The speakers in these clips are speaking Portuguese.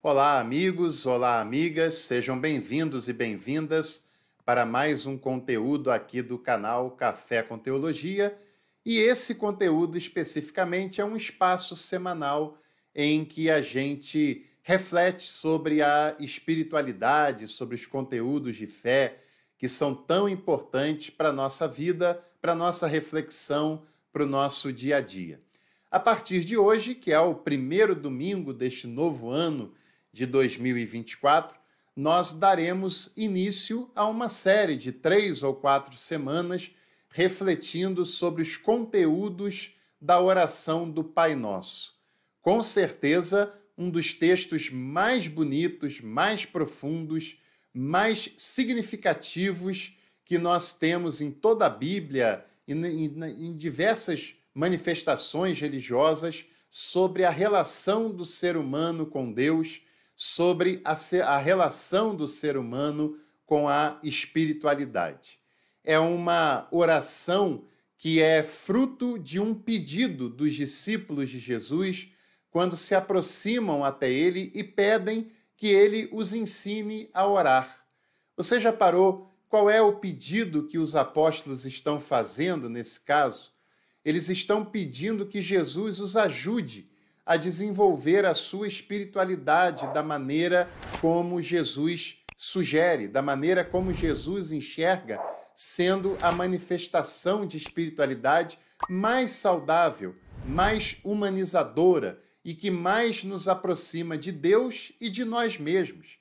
Olá, amigos, olá, amigas, sejam bem-vindos e bem-vindas para mais um conteúdo aqui do canal Café com Teologia. E esse conteúdo especificamente é um espaço semanal em que a gente reflete sobre a espiritualidade, sobre os conteúdos de fé que são tão importantes para a nossa vida, para a nossa reflexão, para o nosso dia a dia. A partir de hoje, que é o primeiro domingo deste novo ano de 2024, nós daremos início a uma série de três ou quatro semanas refletindo sobre os conteúdos da oração do Pai Nosso. Com certeza, um dos textos mais bonitos, mais profundos, mais significativos que nós temos em toda a Bíblia e em diversas manifestações religiosas sobre a relação do ser humano com Deus, sobre a, ser, a relação do ser humano com a espiritualidade. É uma oração que é fruto de um pedido dos discípulos de Jesus quando se aproximam até ele e pedem que ele os ensine a orar. Você já parou qual é o pedido que os apóstolos estão fazendo nesse caso? Eles estão pedindo que Jesus os ajude a desenvolver a sua espiritualidade da maneira como Jesus sugere, da maneira como Jesus enxerga, sendo a manifestação de espiritualidade mais saudável, mais humanizadora e que mais nos aproxima de Deus e de nós mesmos.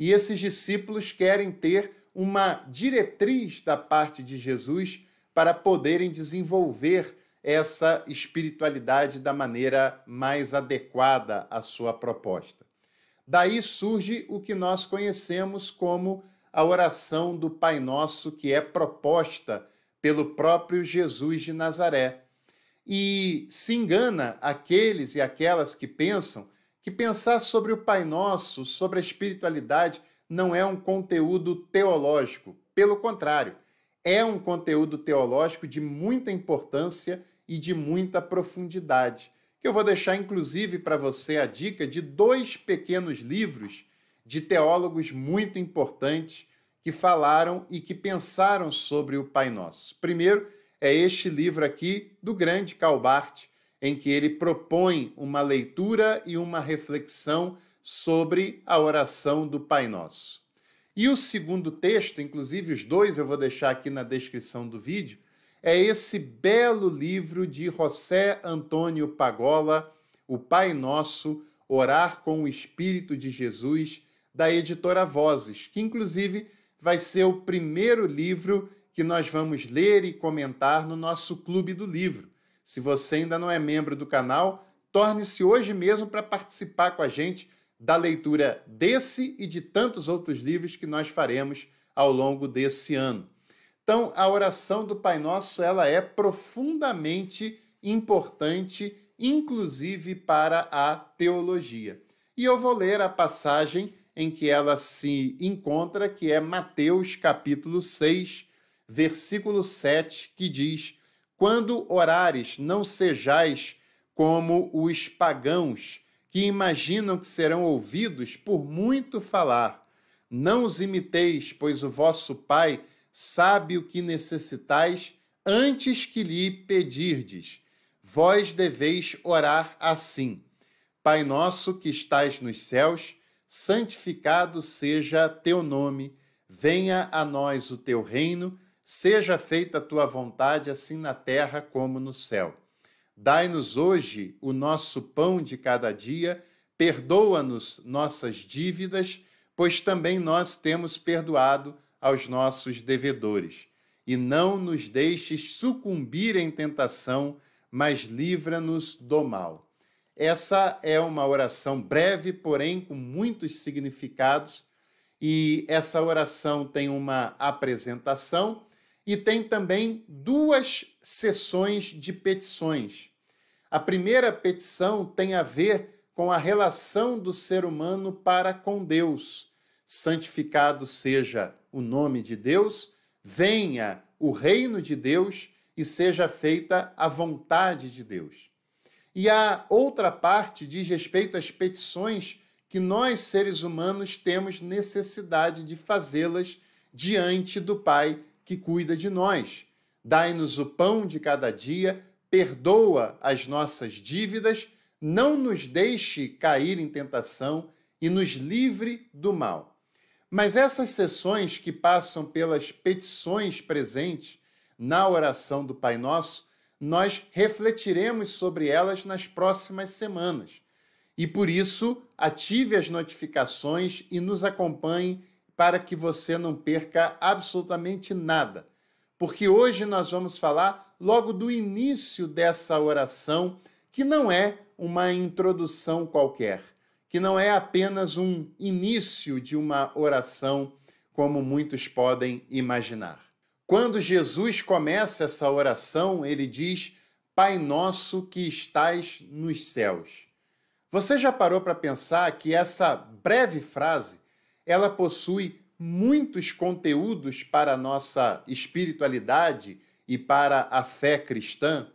E esses discípulos querem ter uma diretriz da parte de Jesus para poderem desenvolver essa espiritualidade da maneira mais adequada à sua proposta. Daí surge o que nós conhecemos como a oração do Pai Nosso, que é proposta pelo próprio Jesus de Nazaré. E se engana aqueles e aquelas que pensam que pensar sobre o Pai Nosso, sobre a espiritualidade, não é um conteúdo teológico. Pelo contrário, é um conteúdo teológico de muita importância e de muita profundidade. Que eu vou deixar inclusive para você a dica de dois pequenos livros de teólogos muito importantes que falaram e que pensaram sobre o Pai Nosso. Primeiro é este livro aqui do grande Calbart, em que ele propõe uma leitura e uma reflexão sobre a oração do Pai Nosso. E o segundo texto, inclusive os dois eu vou deixar aqui na descrição do vídeo, é esse belo livro de José Antônio Pagola, O Pai Nosso, Orar com o Espírito de Jesus, da editora Vozes, que inclusive vai ser o primeiro livro que nós vamos ler e comentar no nosso Clube do Livro. Se você ainda não é membro do canal, torne-se hoje mesmo para participar com a gente da leitura desse e de tantos outros livros que nós faremos ao longo desse ano. Então, a oração do Pai Nosso, ela é profundamente importante, inclusive para a teologia. E eu vou ler a passagem em que ela se encontra, que é Mateus capítulo 6, versículo 7, que diz: Quando orares, não sejais como os pagãos, que imaginam que serão ouvidos por muito falar. Não os imiteis, pois o vosso Pai sabe o que necessitais antes que lhe pedirdes. Vós deveis orar assim: Pai nosso que estais nos céus, santificado seja teu nome, venha a nós o teu reino, seja feita a tua vontade, assim na terra como no céu. Dai-nos hoje o nosso pão de cada dia, perdoa-nos nossas dívidas, pois também nós temos perdoado aos nossos devedores. E não nos deixes sucumbir em tentação, mas livra-nos do mal. Essa é uma oração breve, porém com muitos significados, e essa oração tem uma apresentação e tem também duas sessões de petições. A primeira petição tem a ver com a relação do ser humano para com Deus. Santificado seja o nome de Deus, venha o reino de Deus e seja feita a vontade de Deus. E a outra parte diz respeito às petições que nós, seres humanos, temos necessidade de fazê-las diante do Pai que cuida de nós. Dai-nos o pão de cada dia, perdoa as nossas dívidas, não nos deixe cair em tentação e nos livre do mal. Mas essas sessões que passam pelas petições presentes na oração do Pai Nosso, nós refletiremos sobre elas nas próximas semanas. E por isso, ative as notificações e nos acompanhe para que você não perca absolutamente nada. Porque hoje nós vamos falar logo do início dessa oração, que não é uma introdução qualquer que não é apenas um início de uma oração, como muitos podem imaginar. Quando Jesus começa essa oração, ele diz: Pai nosso que estais nos céus. Você já parou para pensar que essa breve frase, ela possui muitos conteúdos para a nossa espiritualidade e para a fé cristã?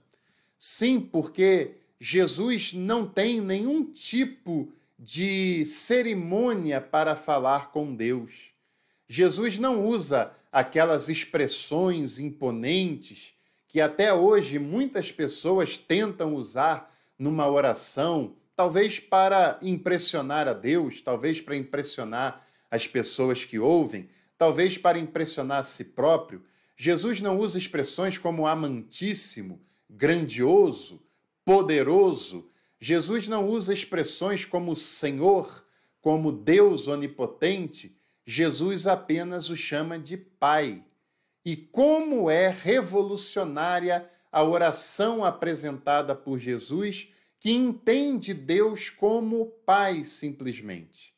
Sim, porque Jesus não tem nenhum tipo de cerimônia para falar com Deus. Jesus não usa aquelas expressões imponentes que até hoje muitas pessoas tentam usar numa oração, talvez para impressionar a Deus, talvez para impressionar as pessoas que ouvem, talvez para impressionar a si próprio. Jesus não usa expressões como amantíssimo, grandioso, poderoso, Jesus não usa expressões como Senhor, como Deus onipotente, Jesus apenas o chama de Pai. E como é revolucionária a oração apresentada por Jesus, que entende Deus como Pai simplesmente.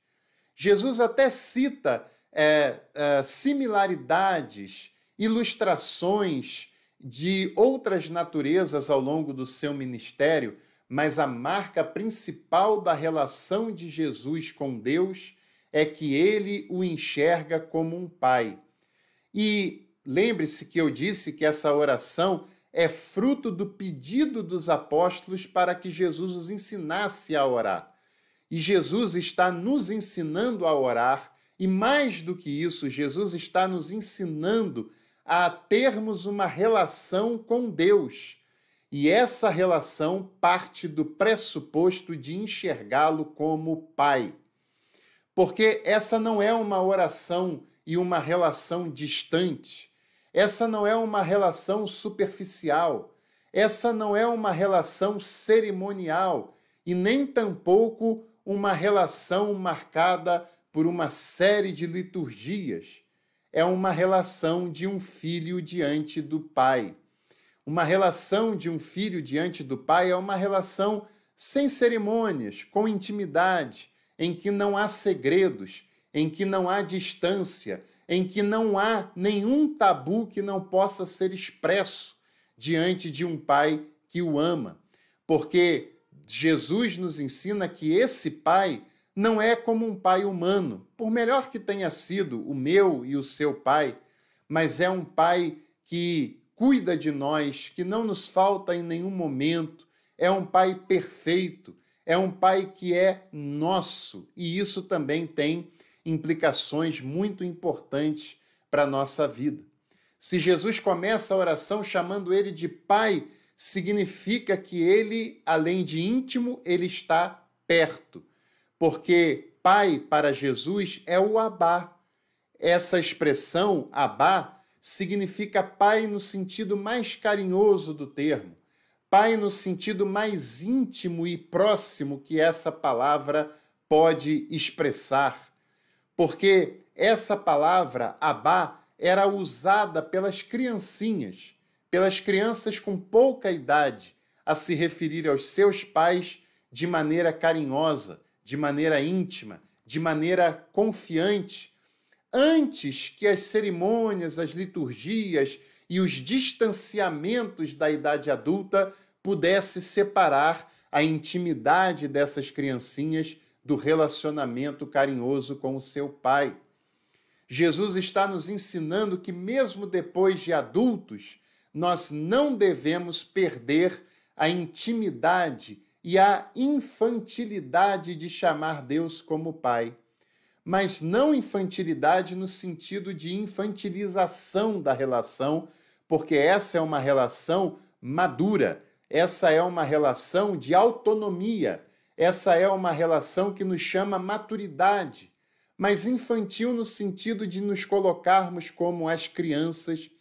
Jesus até cita é, é, similaridades, ilustrações de outras naturezas ao longo do seu ministério, mas a marca principal da relação de Jesus com Deus é que ele o enxerga como um pai. E lembre-se que eu disse que essa oração é fruto do pedido dos apóstolos para que Jesus os ensinasse a orar. E Jesus está nos ensinando a orar, e mais do que isso, Jesus está nos ensinando a termos uma relação com Deus e essa relação parte do pressuposto de enxergá-lo como Pai. Porque essa não é uma oração e uma relação distante, essa não é uma relação superficial, essa não é uma relação cerimonial e nem tampouco uma relação marcada por uma série de liturgias. É uma relação de um filho diante do Pai uma relação de um filho diante do pai é uma relação sem cerimônias, com intimidade, em que não há segredos, em que não há distância, em que não há nenhum tabu que não possa ser expresso diante de um pai que o ama. Porque Jesus nos ensina que esse pai não é como um pai humano, por melhor que tenha sido o meu e o seu pai, mas é um pai que cuida de nós, que não nos falta em nenhum momento, é um Pai perfeito, é um Pai que é nosso, e isso também tem implicações muito importantes para a nossa vida. Se Jesus começa a oração chamando ele de Pai, significa que ele, além de íntimo, ele está perto, porque Pai para Jesus é o Abá. Essa expressão Abá significa pai no sentido mais carinhoso do termo, pai no sentido mais íntimo e próximo que essa palavra pode expressar. Porque essa palavra, Abá, era usada pelas criancinhas, pelas crianças com pouca idade, a se referir aos seus pais de maneira carinhosa, de maneira íntima, de maneira confiante, antes que as cerimônias, as liturgias e os distanciamentos da idade adulta pudesse separar a intimidade dessas criancinhas do relacionamento carinhoso com o seu pai. Jesus está nos ensinando que, mesmo depois de adultos, nós não devemos perder a intimidade e a infantilidade de chamar Deus como Pai mas não infantilidade no sentido de infantilização da relação, porque essa é uma relação madura, essa é uma relação de autonomia, essa é uma relação que nos chama maturidade, mas infantil no sentido de nos colocarmos como as crianças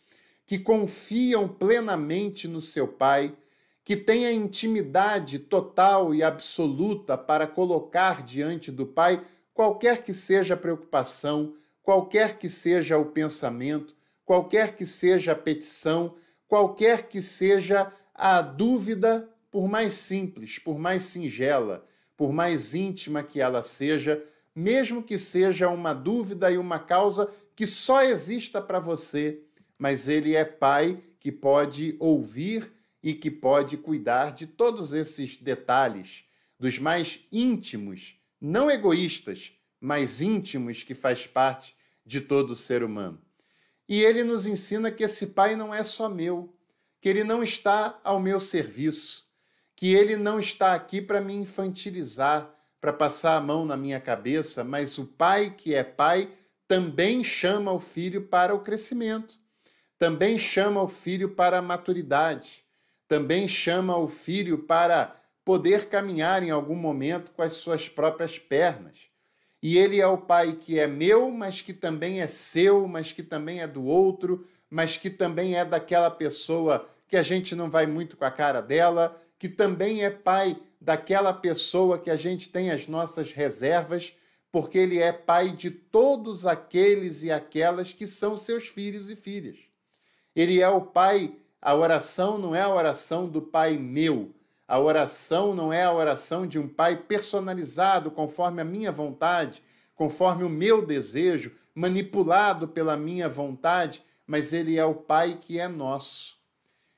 que confiam plenamente no seu pai, que têm a intimidade total e absoluta para colocar diante do pai qualquer que seja a preocupação, qualquer que seja o pensamento, qualquer que seja a petição, qualquer que seja a dúvida, por mais simples, por mais singela, por mais íntima que ela seja, mesmo que seja uma dúvida e uma causa que só exista para você, mas ele é pai que pode ouvir e que pode cuidar de todos esses detalhes, dos mais íntimos não egoístas, mas íntimos que faz parte de todo ser humano. E ele nos ensina que esse Pai não é só meu, que ele não está ao meu serviço, que ele não está aqui para me infantilizar, para passar a mão na minha cabeça, mas o Pai que é Pai também chama o filho para o crescimento, também chama o filho para a maturidade, também chama o filho para poder caminhar em algum momento com as suas próprias pernas. E ele é o Pai que é meu, mas que também é seu, mas que também é do outro, mas que também é daquela pessoa que a gente não vai muito com a cara dela, que também é Pai daquela pessoa que a gente tem as nossas reservas, porque ele é Pai de todos aqueles e aquelas que são seus filhos e filhas. Ele é o Pai, a oração não é a oração do Pai meu, a oração não é a oração de um pai personalizado conforme a minha vontade, conforme o meu desejo, manipulado pela minha vontade, mas ele é o pai que é nosso.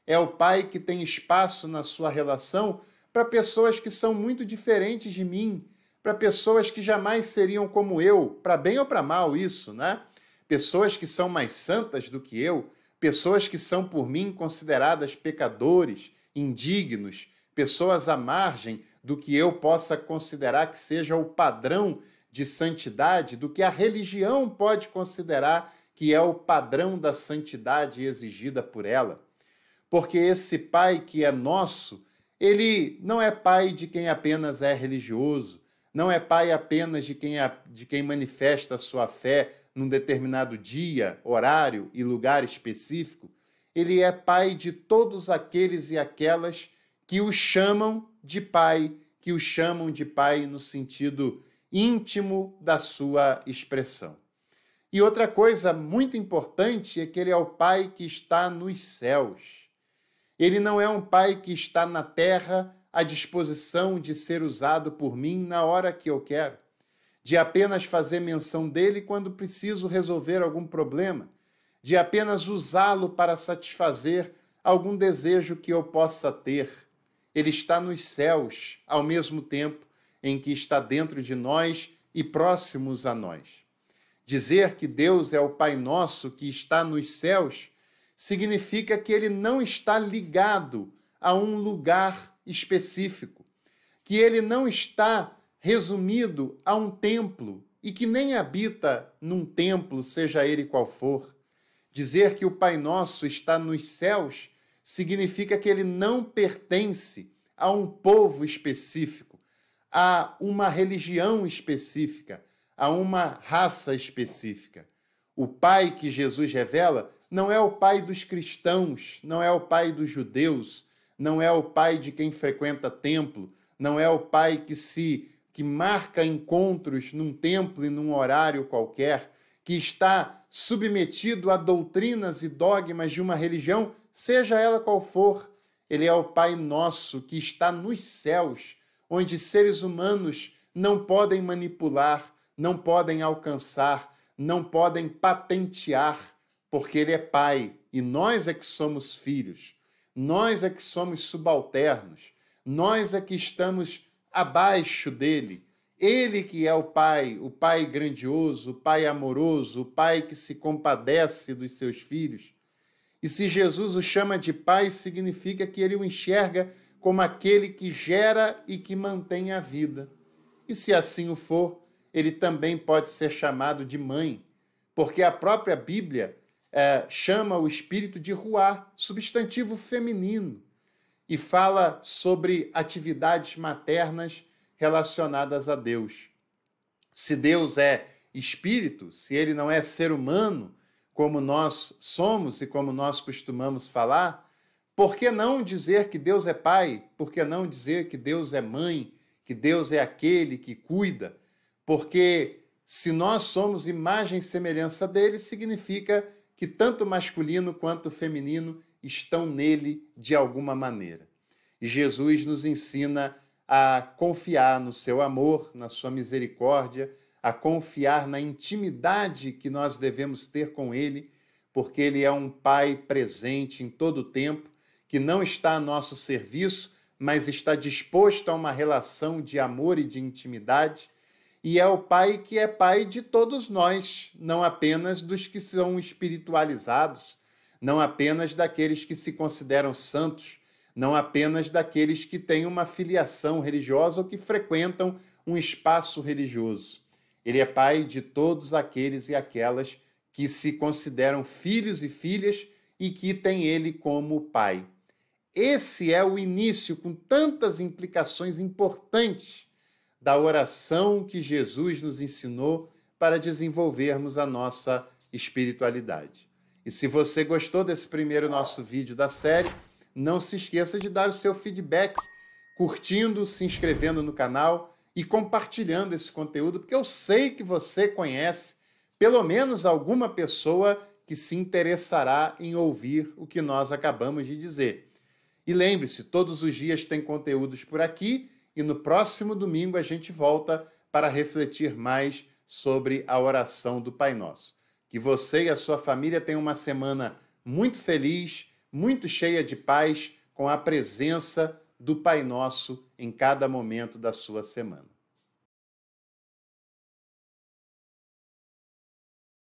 É o pai que tem espaço na sua relação para pessoas que são muito diferentes de mim, para pessoas que jamais seriam como eu, para bem ou para mal, isso, né? Pessoas que são mais santas do que eu, pessoas que são por mim consideradas pecadores, indignos pessoas à margem do que eu possa considerar que seja o padrão de santidade, do que a religião pode considerar que é o padrão da santidade exigida por ela. Porque esse Pai que é nosso, ele não é Pai de quem apenas é religioso, não é Pai apenas de quem, é, de quem manifesta a sua fé num determinado dia, horário e lugar específico. Ele é Pai de todos aqueles e aquelas que o chamam de pai, que o chamam de pai no sentido íntimo da sua expressão. E outra coisa muito importante é que ele é o pai que está nos céus. Ele não é um pai que está na terra à disposição de ser usado por mim na hora que eu quero, de apenas fazer menção dele quando preciso resolver algum problema, de apenas usá-lo para satisfazer algum desejo que eu possa ter ele está nos céus, ao mesmo tempo em que está dentro de nós e próximos a nós. Dizer que Deus é o Pai Nosso que está nos céus significa que ele não está ligado a um lugar específico, que ele não está resumido a um templo e que nem habita num templo, seja ele qual for. Dizer que o Pai Nosso está nos céus significa que ele não pertence a um povo específico, a uma religião específica, a uma raça específica. O pai que Jesus revela não é o pai dos cristãos, não é o pai dos judeus, não é o pai de quem frequenta templo, não é o pai que se que marca encontros num templo e num horário qualquer, que está submetido a doutrinas e dogmas de uma religião seja ela qual for, ele é o Pai nosso que está nos céus, onde seres humanos não podem manipular, não podem alcançar, não podem patentear, porque ele é Pai e nós é que somos filhos, nós é que somos subalternos, nós é que estamos abaixo dele. Ele que é o Pai, o Pai grandioso, o Pai amoroso, o Pai que se compadece dos seus filhos e se Jesus o chama de Pai, significa que ele o enxerga como aquele que gera e que mantém a vida. E se assim o for, ele também pode ser chamado de mãe, porque a própria Bíblia é, chama o espírito de Ruá, substantivo feminino, e fala sobre atividades maternas relacionadas a Deus. Se Deus é espírito, se ele não é ser humano, como nós somos e como nós costumamos falar, por que não dizer que Deus é pai? Por que não dizer que Deus é mãe? Que Deus é aquele que cuida? Porque se nós somos imagem e semelhança dele, significa que tanto masculino quanto feminino estão nele de alguma maneira. E Jesus nos ensina a confiar no seu amor, na sua misericórdia, a confiar na intimidade que nós devemos ter com Ele, porque Ele é um Pai presente em todo o tempo, que não está a nosso serviço, mas está disposto a uma relação de amor e de intimidade. E é o Pai que é Pai de todos nós, não apenas dos que são espiritualizados, não apenas daqueles que se consideram santos, não apenas daqueles que têm uma filiação religiosa ou que frequentam um espaço religioso. Ele é pai de todos aqueles e aquelas que se consideram filhos e filhas e que tem ele como pai. Esse é o início, com tantas implicações importantes, da oração que Jesus nos ensinou para desenvolvermos a nossa espiritualidade. E se você gostou desse primeiro nosso vídeo da série, não se esqueça de dar o seu feedback, curtindo, se inscrevendo no canal e compartilhando esse conteúdo, porque eu sei que você conhece pelo menos alguma pessoa que se interessará em ouvir o que nós acabamos de dizer. E lembre-se, todos os dias tem conteúdos por aqui e no próximo domingo a gente volta para refletir mais sobre a oração do Pai Nosso. Que você e a sua família tenham uma semana muito feliz, muito cheia de paz, com a presença do Pai Nosso em cada momento da sua semana.